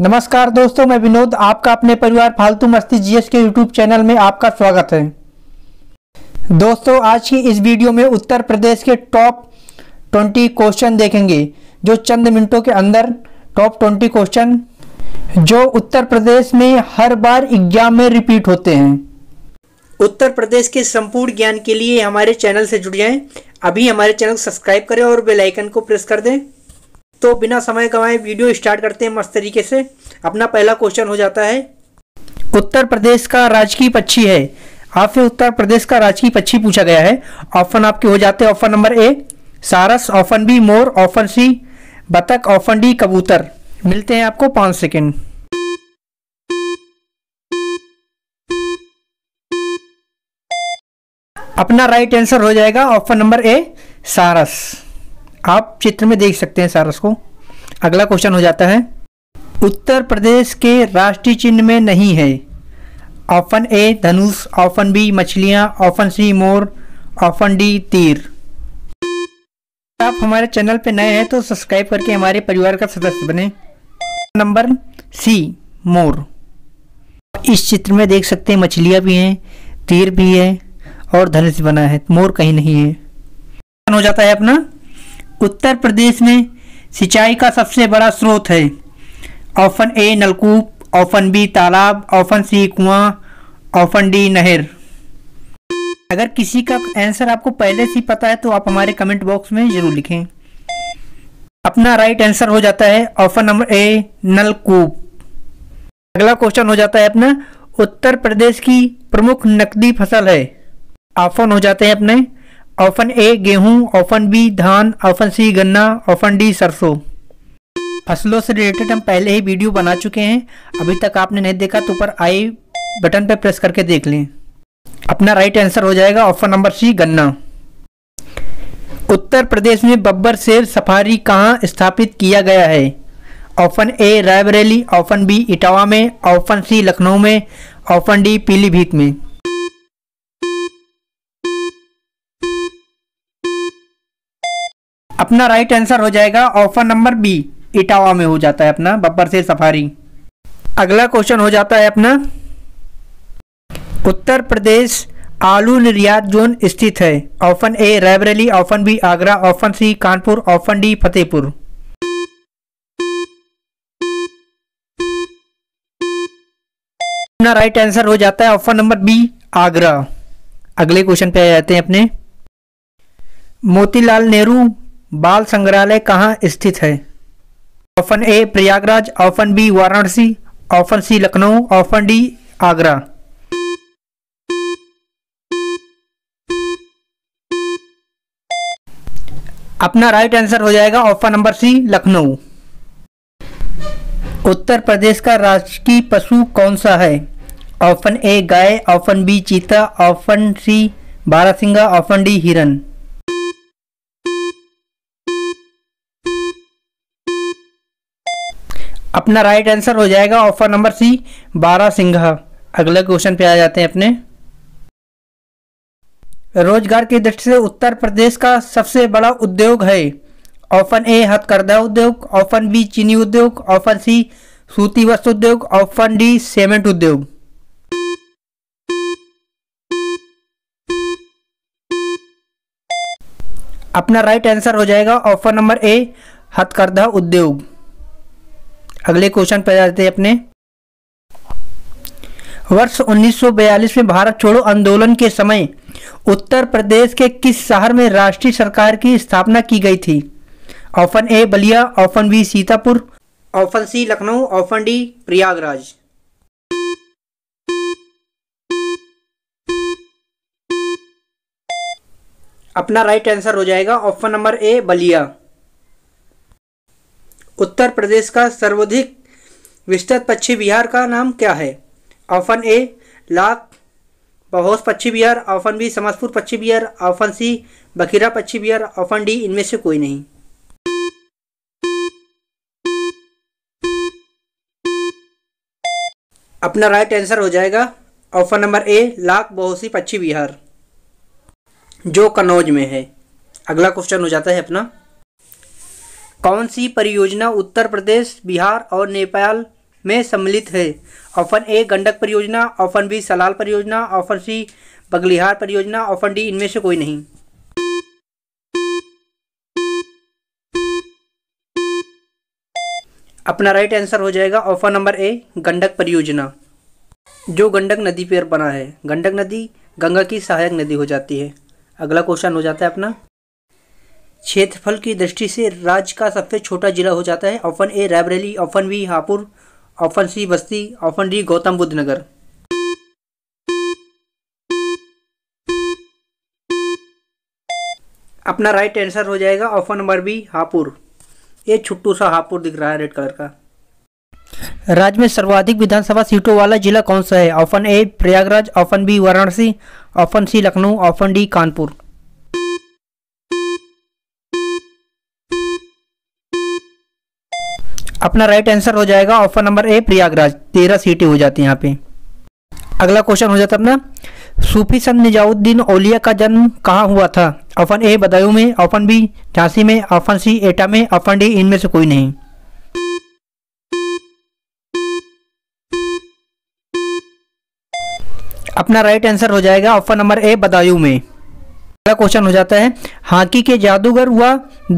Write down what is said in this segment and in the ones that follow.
नमस्कार दोस्तों मैं विनोद आपका अपने परिवार फालतू मस्ती जीएस के यूट्यूब चैनल में आपका स्वागत है दोस्तों आज की इस वीडियो में उत्तर प्रदेश के टॉप ट्वेंटी क्वेश्चन देखेंगे जो चंद मिनटों के अंदर टॉप ट्वेंटी क्वेश्चन जो उत्तर प्रदेश में हर बार एग्जाम में रिपीट होते हैं उत्तर प्रदेश के संपूर्ण ज्ञान के लिए हमारे चैनल से जुड़ जाएं अभी हमारे चैनल को सब्सक्राइब करें और बेलाइकन को प्रेस कर दें तो बिना समय कमाए वीडियो स्टार्ट करते हैं मस्त तरीके से अपना पहला क्वेश्चन हो जाता है उत्तर प्रदेश का राजकीय पक्षी है आपसे उत्तर प्रदेश का राजकीय पक्षी पूछा गया है ऑप्शन आपके हो जाते हैं ऑप्शन नंबर ए सारस ऑप्शन बी मोर ऑप्शन सी बतख ऑप्शन डी कबूतर मिलते हैं आपको पांच सेकेंड अपना राइट आंसर हो जाएगा ऑप्शन नंबर ए सारस आप चित्र में देख सकते हैं सारस को अगला क्वेश्चन हो जाता है उत्तर प्रदेश के राष्ट्रीय चिन्ह में नहीं है ऑप्शन ए धनुष ऑप्शन बी मछलियां ऑप्शन सी मोर ऑप्शन डी तीर आप हमारे चैनल पर नए हैं तो सब्सक्राइब करके हमारे परिवार का सदस्य बने नंबर सी मोर इस चित्र में देख सकते हैं मछलियां भी हैं तीर भी है और धनुष बना है मोर कहीं नहीं है हो जाता है अपना उत्तर प्रदेश में सिंचाई का सबसे बड़ा स्रोत है ऑफन ए नलकूप ऑफन बी तालाब ऑफन सी कुआं ऑफन डी नहर अगर किसी का आंसर आपको पहले से पता है तो आप हमारे कमेंट बॉक्स में ज़रूर लिखें अपना राइट आंसर हो जाता है ऑप्शन नंबर ए नलकूप अगला क्वेश्चन हो जाता है अपना उत्तर प्रदेश की प्रमुख नकदी फसल है ऑप्शन हो जाते हैं अपने ऑप्शन ए गेहूं ऑप्शन बी धान ऑप्शन सी गन्ना ऑप्शन डी सरसों फसलों से रिलेटेड हम पहले ही वीडियो बना चुके हैं अभी तक आपने नहीं देखा तो ऊपर आई बटन पर प्रेस करके देख लें अपना राइट आंसर हो जाएगा ऑप्शन नंबर सी गन्ना उत्तर प्रदेश में बब्बर शेर सफारी कहाँ स्थापित किया गया है option A Raebareli option B Etawah में ऑप्शन सी लखनऊ में ऑप्शन डी पीलीभीत में अपना राइट आंसर हो जाएगा ऑप्शन नंबर बी इटावा में हो जाता है अपना बब्बर से सफारी अगला क्वेश्चन हो जाता है अपना उत्तर प्रदेश आलू निर्यात जोन स्थित है option A Raebareli option B Agra option C Kanpur option D Fatehpur अपना राइट आंसर हो जाता है ऑप्शन नंबर बी आगरा अगले क्वेश्चन पे आ जाते हैं अपने मोतीलाल नेहरू बाल संग्रहालय कहाँ स्थित है option A Prayagraj option B Varanasi option C Lucknow option D Agra अपना राइट आंसर हो जाएगा option number C Lucknow Uttar Pradesh का राजकीय पशु कौन सा है ऑप्शन ए गाय ऑप्शन बी चीता ऑप्शन सी बारासिंगा ऑप्शन डी हिरन अपना राइट आंसर हो जाएगा ऑप्शन नंबर सी बारह सिंघा अगले क्वेश्चन पे आ जाते हैं अपने रोजगार की दृष्टि से उत्तर प्रदेश का सबसे बड़ा उद्योग है ऑप्शन ए हथकरदा उद्योग ऑप्शन बी चीनी उद्योग ऑप्शन सी सूती वस्त्र उद्योग ऑप्शन डी सीमेंट उद्योग अपना राइट आंसर हो जाएगा ऑप्शन नंबर ए हथकरघा उद्योग अगले क्वेश्चन पर जाते हैं अपने वर्ष 1942 में भारत छोड़ो आंदोलन के समय उत्तर प्रदेश के किस शहर में राष्ट्रीय सरकार की स्थापना की गई थी option A Ballia option B Sitapur option C Lucknow option D Prayagraj अपना राइट आंसर हो जाएगा option number A Ballia Uttar Pradesh का सर्वाधिक विस्तृत पक्षी बिहार का नाम क्या है ऑप्शन ए लाख बहोस पक्षी बिहार ऑप्शन बी समस्तपुर पश्चिम बिहार ऑप्शन सी बखीरा पश्चिम बिहार ऑप्शन डी इनमें से कोई नहीं अपना राइट आंसर हो जाएगा option number A Lakh Bahosi पक्षी बिहार जो कन्नौज में है अगला क्वेश्चन हो जाता है अपना कौन सी परियोजना उत्तर प्रदेश बिहार और नेपाल में सम्मिलित है ऑप्शन ए गंडक परियोजना ऑप्शन बी सलाल परियोजना ऑप्शन सी बगलिहार परियोजना ऑप्शन डी इनमें से कोई नहीं अपना राइट आंसर हो जाएगा ऑप्शन नंबर ए गंडक परियोजना जो गंडक नदी पर बना है गंडक नदी गंगा की सहायक नदी हो जाती है अगला क्वेश्चन हो जाता है अपना क्षेत्रफल की दृष्टि से राज्य का सबसे छोटा जिला हो जाता है option A Raebareli option B Hapur option C Basti option D Gautam Buddh Nagar अपना राइट आंसर हो जाएगा ऑप्शन नंबर बी हापुड़ ये छुट्टू सा हापुड़ दिख रहा है रेड कलर का राज्य में सर्वाधिक विधानसभा सीटों वाला जिला कौन सा है option A Prayagraj option B Varanasi option C Lucknow option D Kanpur अपना राइट आंसर हो जाएगा ऑप्शन नंबर ए प्रयागराज तेरह सीटें हो जाती यहाँ पे अगला क्वेश्चन हो जाता अपना सूफी संत निजाउद्दीन ओलिया का जन्म कहाँ हुआ था ऑप्शन ए बदायूं में ऑप्शन बी झांसी में ऑप्शन सी एटा में ऑप्शन डी इनमें से कोई नहीं अपना राइट आंसर हो जाएगा ऑप्शन नंबर ए बदायूं में अगला क्वेश्चन हो जाता है हॉकी के जादूगर व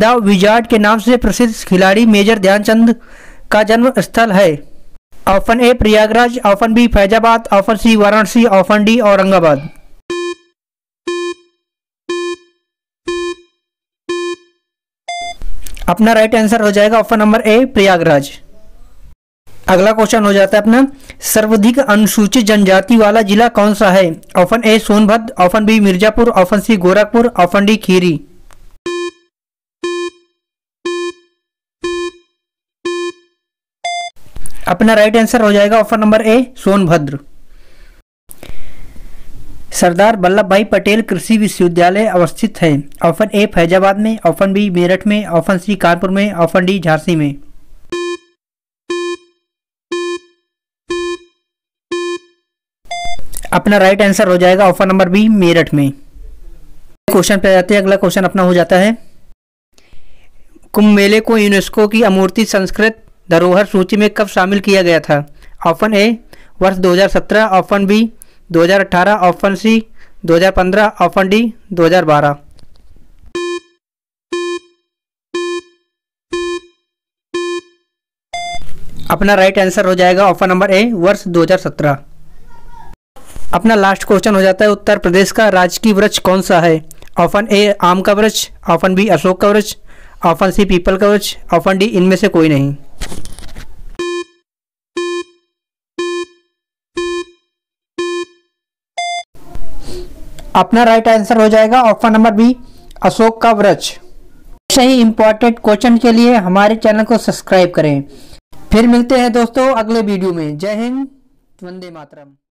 द विजार्ड के नाम से प्रसिद्ध खिलाड़ी मेजर ध्यानचंद का जन्म स्थल है option A Prayagraj option B Faizabad option C Varanasi option D Aurangabad अपना राइट आंसर हो जाएगा ऑप्शन नंबर ए प्रयागराज अगला क्वेश्चन हो जाता है अपना सर्वाधिक अनुसूचित जनजाति वाला जिला कौन सा है option A Sonbhadra option B Mirzapur option C Gorakhpur option D Kheri अपना राइट आंसर हो जाएगा option number A Sonbhadra Sardar Vallabh Bhai Patel कृषि विश्वविद्यालय अवस्थित है ऑप्शन ए फैजाबाद में ऑप्शन बी मेरठ में ऑप्शन सी कानपुर में ऑप्शन डी झांसी में अपना राइट आंसर हो जाएगा ऑप्शन नंबर बी मेरठ में क्वेश्चन पे जाते हैं अगला क्वेश्चन अपना हो जाता है कुंभ मेले को यूनेस्को की अमूर्ति संस्कृत धरोहर सूची में कब शामिल किया गया था ऑप्शन ए वर्ष 2017 option B 2018 option C 2015 option D 2012 अपना राइट आंसर हो जाएगा ऑप्शन नंबर ए वर्ष 2017 अपना लास्ट क्वेश्चन हो जाता है उत्तर प्रदेश का राजकीय वृक्ष कौन सा है ऑप्शन ए आम का वृक्ष ऑप्शन बी अशोक का वृक्ष ऑप्शन सी पीपल का वृक्ष ऑप्शन डी इनमें से कोई नहीं अपना राइट आंसर हो जाएगा ऑप्शन नंबर बी अशोक का वृक्ष सही इंपॉर्टेंट क्वेश्चन के लिए हमारे चैनल को सब्सक्राइब करें फिर मिलते हैं दोस्तों अगले वीडियो में जय हिंद वंदे मातरम